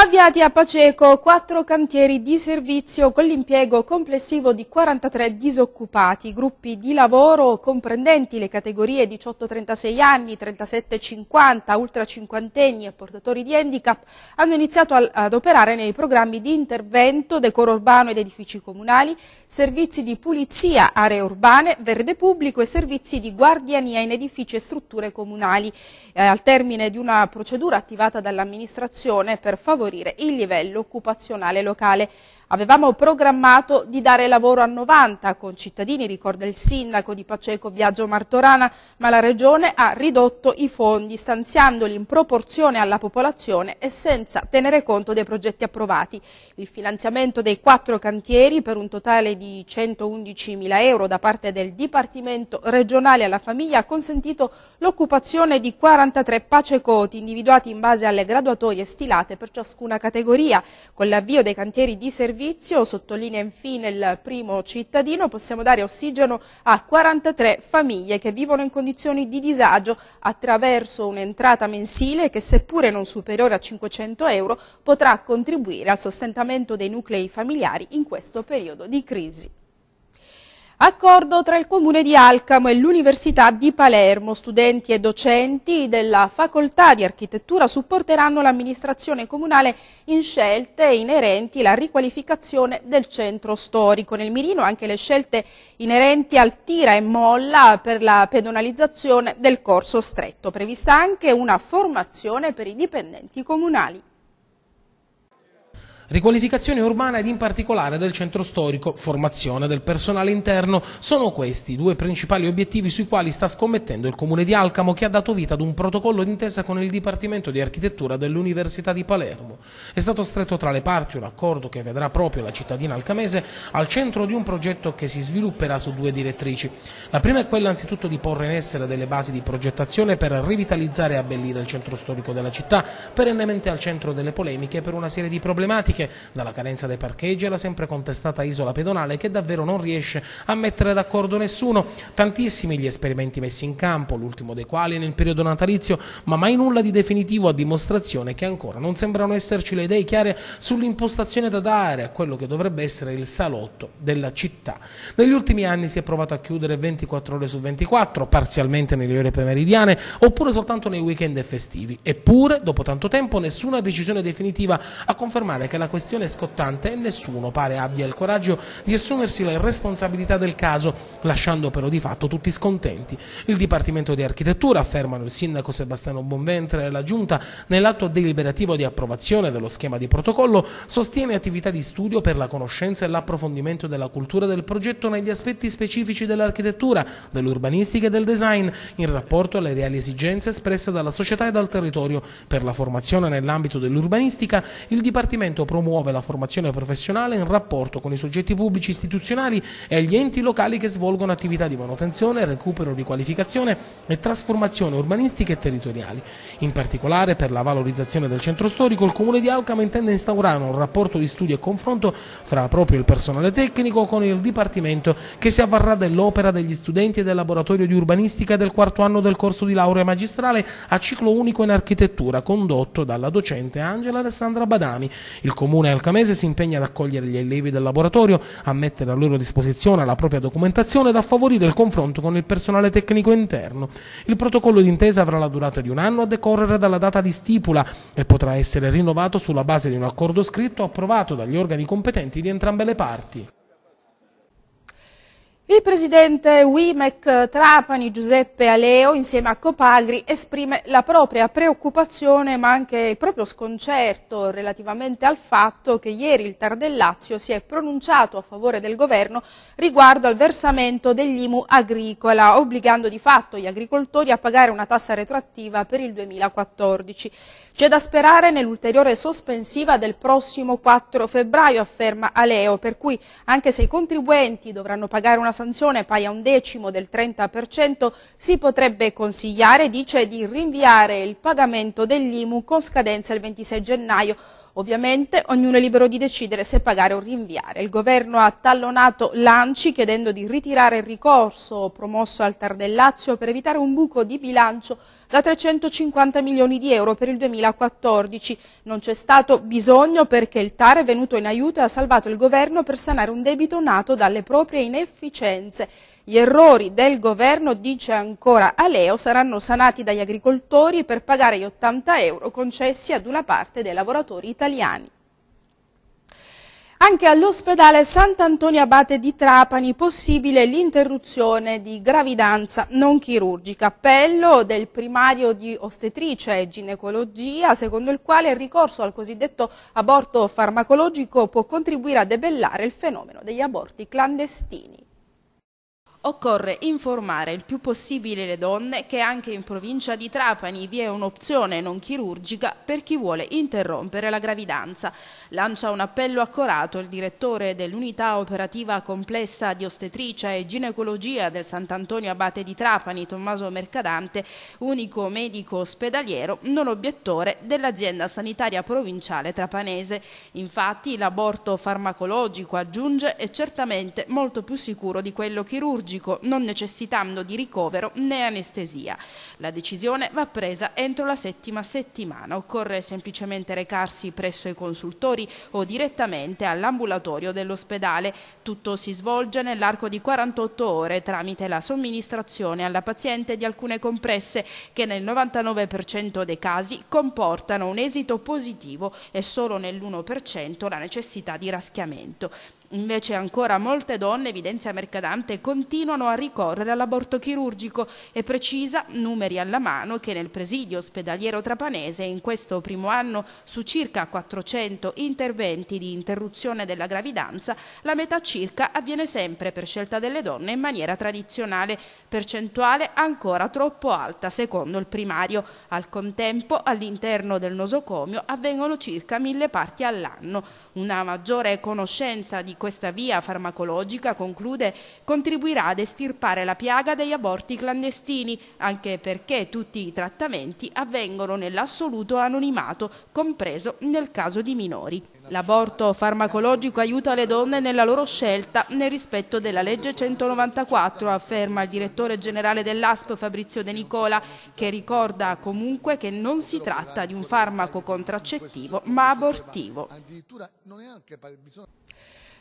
Avviati a Paceco quattro cantieri di servizio con l'impiego complessivo di 43 disoccupati, gruppi di lavoro comprendenti le categorie 18-36 anni, 37-50, ultra cinquantenni e portatori di handicap hanno iniziato ad operare nei programmi di intervento, decoro urbano ed edifici comunali, servizi di pulizia, aree urbane, verde pubblico e servizi di guardiania in edifici e strutture comunali, eh, al termine di una procedura attivata dall'amministrazione per favorire favorire il livello occupazionale locale. Avevamo programmato di dare lavoro a 90 concittadini, ricorda il sindaco di Paceco Biagio Martorana, ma la Regione ha ridotto i fondi, stanziandoli in proporzione alla popolazione e senza tenere conto dei progetti approvati. Il finanziamento dei quattro cantieri per un totale di 111 mila euro da parte del Dipartimento regionale alla famiglia ha consentito l'occupazione di 43 pacecoti individuati in base alle graduatorie stilate per ciascuna categoria. Con l'avvio dei cantieri di servizio servizio, sottolinea infine il primo cittadino, possiamo dare ossigeno a 43 famiglie che vivono in condizioni di disagio attraverso un'entrata mensile che seppure non superiore a 500 euro potrà contribuire al sostentamento dei nuclei familiari in questo periodo di crisi. Accordo tra il Comune di Alcamo e l'Università di Palermo. Studenti e docenti della Facoltà di Architettura supporteranno l'amministrazione comunale in scelte inerenti alla riqualificazione del centro storico. Nel mirino anche le scelte inerenti al tira e molla per la pedonalizzazione del corso stretto. Prevista anche una formazione per i dipendenti comunali. Riqualificazione urbana ed in particolare del centro storico, formazione del personale interno, sono questi i due principali obiettivi sui quali sta scommettendo il comune di Alcamo che ha dato vita ad un protocollo d'intesa con il Dipartimento di Architettura dell'Università di Palermo. È stato stretto tra le parti un accordo che vedrà proprio la cittadina alcamese al centro di un progetto che si svilupperà su due direttrici. La prima è quella anzitutto di porre in essere delle basi di progettazione per rivitalizzare e abbellire il centro storico della città, perennemente al centro delle polemiche per una serie di problematiche dinamiche, dalla carenza dei parcheggi alla sempre contestata isola pedonale che davvero non riesce a mettere d'accordo nessuno. Tantissimi gli esperimenti messi in campo, l'ultimo dei quali nel periodo natalizio, ma mai nulla di definitivo a dimostrazione che ancora non sembrano esserci le idee chiare sull'impostazione da dare a quello che dovrebbe essere il salotto della città. Negli ultimi anni si è provato a chiudere 24 ore su 24, parzialmente nelle ore pomeridiane oppure soltanto nei weekend festivi. Eppure, dopo tanto tempo, nessuna decisione definitiva a confermare che la questione scottante e nessuno pare abbia il coraggio di assumersi le responsabilità del caso, lasciando però di fatto tutti scontenti. Il Dipartimento di Architettura, affermano il sindaco Sebastiano Bonventre e la Giunta, nell'atto deliberativo di approvazione dello schema di protocollo, sostiene attività di studio per la conoscenza e l'approfondimento della cultura del progetto negli aspetti specifici dell'architettura, dell'urbanistica e del design, in rapporto alle reali esigenze espresse dalla società e dal territorio. Per la formazione nell'ambito dell'urbanistica, il Dipartimento promuove promuove la formazione professionale in rapporto con i soggetti pubblici istituzionali e gli enti locali che svolgono attività di manutenzione, recupero, riqualificazione e trasformazione urbanistiche e territoriali. In particolare per la valorizzazione del centro storico il Comune di Alcamo intende instaurare un rapporto di studio e confronto fra proprio il personale tecnico con il Dipartimento che si avvarrà dell'opera degli studenti e del laboratorio di urbanistica del quarto anno del corso di laurea magistrale a ciclo unico in architettura condotto dalla docente Angela Alessandra Badami. Il Comune Comune Alcamese si impegna ad accogliere gli allievi del laboratorio, a mettere a loro disposizione la propria documentazione ed a favorire il confronto con il personale tecnico interno. Il protocollo d'intesa avrà la durata di un anno a decorrere dalla data di stipula e potrà essere rinnovato sulla base di un accordo scritto approvato dagli organi competenti di entrambe le parti. Il presidente Wimec Trapani Giuseppe Aleo insieme a Copagri esprime la propria preoccupazione ma anche il proprio sconcerto relativamente al fatto che ieri il Tardellazio si è pronunciato a favore del governo riguardo al versamento dell'IMU agricola obbligando di fatto gli agricoltori a pagare una tassa retroattiva per il 2014. C'è da sperare nell'ulteriore sospensiva del prossimo 4 febbraio afferma Aleo per cui anche se i contribuenti dovranno pagare una sanzione pari a un decimo del 30%, si potrebbe consigliare, dice, di rinviare il pagamento dell'IMU con scadenza il 26 gennaio Ovviamente ognuno è libero di decidere se pagare o rinviare. Il governo ha tallonato Lanci chiedendo di ritirare il ricorso promosso al Tar del Lazio per evitare un buco di bilancio da 350 milioni di euro per il 2014. Non c'è stato bisogno perché il TAR è venuto in aiuto e ha salvato il governo per sanare un debito nato dalle proprie inefficienze. Gli errori del governo, dice ancora Aleo, saranno sanati dagli agricoltori per pagare gli 80 euro concessi ad una parte dei lavoratori italiani. Anche all'ospedale Sant'Antonio Abate di Trapani possibile l'interruzione di gravidanza non chirurgica. Appello del primario di ostetrice e ginecologia, secondo il quale il ricorso al cosiddetto aborto farmacologico può contribuire a debellare il fenomeno degli aborti clandestini occorre informare il più possibile le donne che anche in provincia di Trapani vi è un'opzione non chirurgica per chi vuole interrompere la gravidanza. Lancia un appello accorato il direttore dell'unità operativa complessa di ostetricia e ginecologia del Sant'Antonio Abate di Trapani, Tommaso Mercadante, unico medico ospedaliero non obiettore dell'azienda sanitaria provinciale trapanese. Infatti l'aborto farmacologico, aggiunge, è certamente molto più sicuro di quello chirurgico chirurgico, non necessitando di ricovero né anestesia. La decisione va presa entro la settima settimana. Occorre semplicemente recarsi presso i consultori o direttamente all'ambulatorio dell'ospedale. Tutto si svolge nell'arco di 48 ore tramite la somministrazione alla paziente di alcune compresse che nel 99% dei casi comportano un esito positivo e solo nell'1% la necessità di raschiamento. Invece ancora molte donne, evidenzia Mercadante, continuano a ricorrere all'aborto chirurgico e precisa, numeri alla mano, che nel presidio ospedaliero trapanese in questo primo anno su circa 400 interventi di interruzione della gravidanza, la metà circa avviene sempre per scelta delle donne in maniera tradizionale, percentuale ancora troppo alta secondo il primario. Al contempo all'interno del nosocomio avvengono circa mille parti all'anno. Una maggiore conoscenza di questa via farmacologica, conclude, contribuirà ad estirpare la piaga degli aborti clandestini, anche perché tutti i trattamenti avvengono nell'assoluto anonimato, compreso nel caso di minori. L'aborto farmacologico aiuta le donne nella loro scelta nel rispetto della legge 194, afferma il direttore generale dell'ASP Fabrizio De Nicola, che ricorda comunque che non si tratta di un farmaco contraccettivo ma abortivo.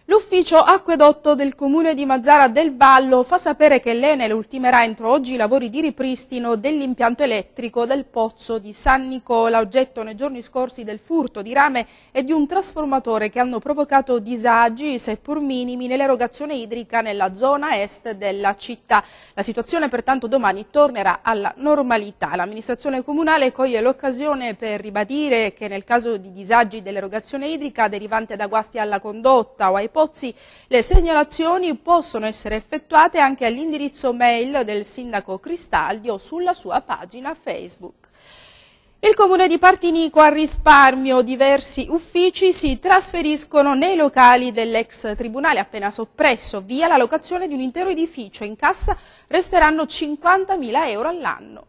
L'ufficio acquedotto del comune di Mazzara del Vallo fa sapere che l'Enel ultimerà entro oggi i lavori di ripristino dell'impianto elettrico del pozzo di San Nicola, oggetto nei giorni scorsi del furto di rame e di un trasformatore che hanno provocato disagi, seppur minimi, nell'erogazione idrica nella zona est della città. La situazione pertanto domani tornerà alla normalità. L'amministrazione comunale coglie l'occasione per ribadire che nel caso di disagi dell'erogazione idrica derivante da guasti alla condotta o ai Pozzi. Le segnalazioni possono essere effettuate anche all'indirizzo mail del sindaco Cristaldi o sulla sua pagina Facebook. Il comune di Partinico ha risparmio diversi uffici si trasferiscono nei locali dell'ex tribunale appena soppresso via la locazione di un intero edificio in cassa resteranno 50.000 euro all'anno.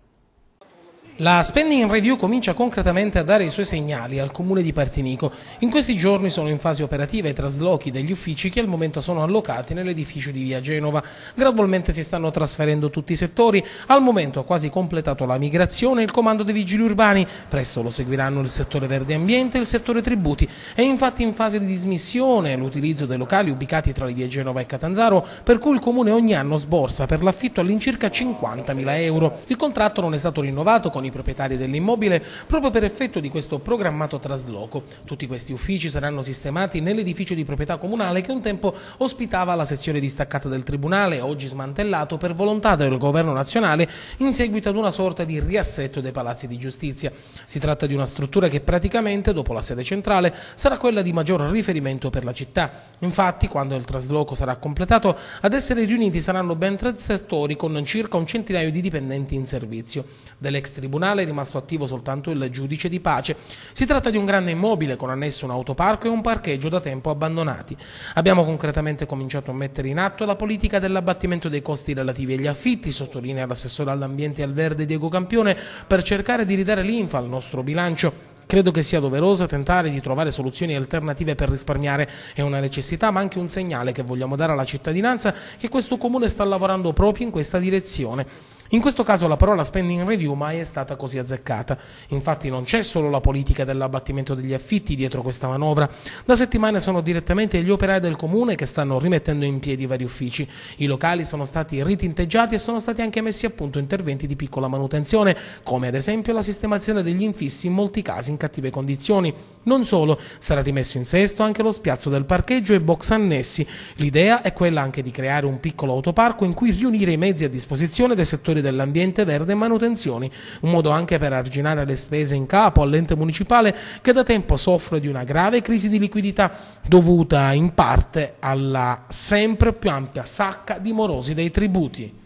La spending review comincia concretamente a dare i suoi segnali al comune di Partinico. In questi giorni sono in fase operativa i traslochi degli uffici che al momento sono allocati nell'edificio di via Genova. Gradualmente si stanno trasferendo tutti i settori. Al momento ha quasi completato la migrazione il comando dei vigili urbani. Presto lo seguiranno il settore verde ambiente e il settore tributi. È infatti in fase di dismissione l'utilizzo dei locali ubicati tra le vie Genova e Catanzaro, per cui il comune ogni anno sborsa per l'affitto all'incirca 50.000 euro. Il contratto non è stato rinnovato con i i proprietari dell'immobile proprio per effetto di questo programmato trasloco. Tutti questi uffici saranno sistemati nell'edificio di proprietà comunale che un tempo ospitava la sezione distaccata del Tribunale, oggi smantellato per volontà del Governo nazionale in seguito ad una sorta di riassetto dei palazzi di giustizia. Si tratta di una struttura che praticamente, dopo la sede centrale, sarà quella di maggior riferimento per la città. Infatti, quando il trasloco sarà completato, ad essere riuniti saranno ben tre settori con circa un centinaio di dipendenti in servizio. Dell'ex Tribunale tribunale è rimasto attivo soltanto il giudice di pace. Si tratta di un grande immobile con annesso un autoparco e un parcheggio da tempo abbandonati. Abbiamo concretamente cominciato a mettere in atto la politica dell'abbattimento dei costi relativi agli affitti, sottolinea l'assessore all'ambiente e al verde Diego Campione, per cercare di ridare linfa al nostro bilancio Credo che sia doveroso tentare di trovare soluzioni alternative per risparmiare. È una necessità, ma anche un segnale che vogliamo dare alla cittadinanza che questo comune sta lavorando proprio in questa direzione. In questo caso la parola spending review mai è stata così azzeccata. Infatti non c'è solo la politica dell'abbattimento degli affitti dietro questa manovra. Da settimane sono direttamente gli operai del comune che stanno rimettendo in piedi vari uffici. I locali sono stati ritinteggiati e sono stati anche messi a punto interventi di piccola manutenzione, come ad esempio la sistemazione degli infissi in molti casi in cattive condizioni. Non solo, sarà rimesso in sesto anche lo spiazzo del parcheggio e box annessi. L'idea è quella anche di creare un piccolo autoparco in cui riunire i mezzi a disposizione dei settori operatori dell'ambiente verde e manutenzioni, un modo anche per arginare le spese in capo all'ente municipale che da tempo soffre di una grave crisi di liquidità dovuta in parte alla sempre più ampia sacca di morosi dei tributi.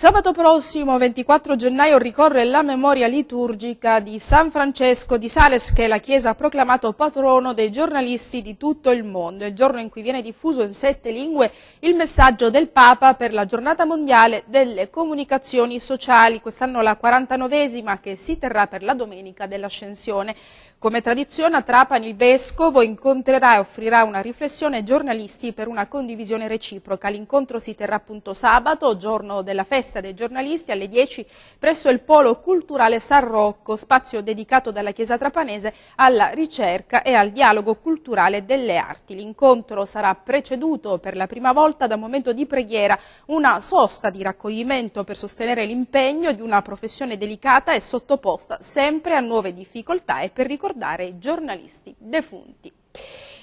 Sabato prossimo, 24 gennaio, ricorre la memoria liturgica di San Francesco di Sales che la Chiesa ha proclamato patrono dei giornalisti di tutto il mondo. È il giorno in cui viene diffuso in sette lingue il messaggio del Papa per la giornata mondiale delle comunicazioni sociali, quest'anno la 49esima che si terrà per la domenica dell'Ascensione. Come tradizione a Trapani il Vescovo incontrerà e offrirà una riflessione ai giornalisti per una condivisione reciproca. L'incontro si terrà appunto sabato, giorno della festa festa dei giornalisti alle 10 presso il Polo Culturale San Rocco, spazio dedicato dalla Chiesa Trapanese alla ricerca e al dialogo culturale delle arti. L'incontro sarà preceduto per la prima volta da un momento di preghiera, una sosta di raccoglimento per sostenere l'impegno di una professione delicata e sottoposta sempre a nuove difficoltà e per ricordare i giornalisti defunti.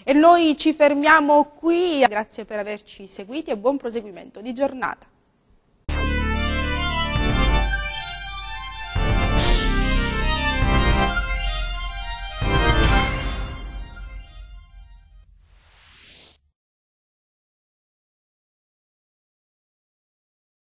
E noi ci fermiamo qui, grazie per averci seguiti e buon proseguimento di giornata.